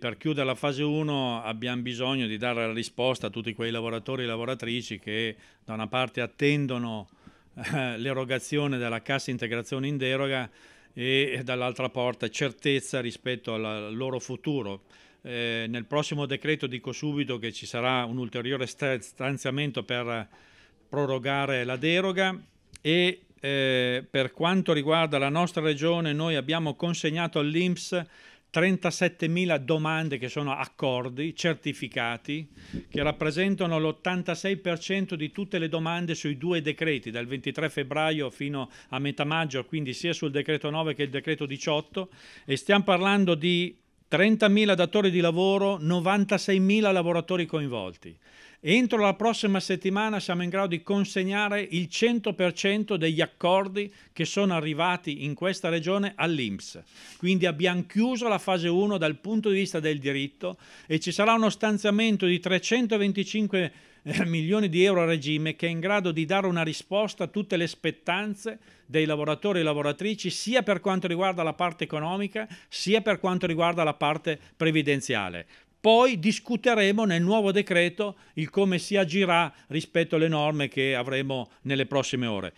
Per chiudere la fase 1 abbiamo bisogno di dare la risposta a tutti quei lavoratori e lavoratrici che da una parte attendono eh, l'erogazione della cassa integrazione in deroga e dall'altra porta certezza rispetto al loro futuro. Eh, nel prossimo decreto dico subito che ci sarà un ulteriore stanziamento per prorogare la deroga e eh, per quanto riguarda la nostra regione noi abbiamo consegnato all'Inps 37.000 domande che sono accordi certificati che rappresentano l'86% di tutte le domande sui due decreti dal 23 febbraio fino a metà maggio, quindi sia sul decreto 9 che il decreto 18 e stiamo parlando di 30.000 datori di lavoro, 96.000 lavoratori coinvolti. Entro la prossima settimana siamo in grado di consegnare il 100% degli accordi che sono arrivati in questa regione all'Inps. Quindi abbiamo chiuso la fase 1 dal punto di vista del diritto e ci sarà uno stanziamento di 325 eh, milioni di euro a regime che è in grado di dare una risposta a tutte le spettanze dei lavoratori e lavoratrici, sia per quanto riguarda la parte economica, sia per quanto riguarda la parte previdenziale. Poi discuteremo nel nuovo decreto il come si agirà rispetto alle norme che avremo nelle prossime ore.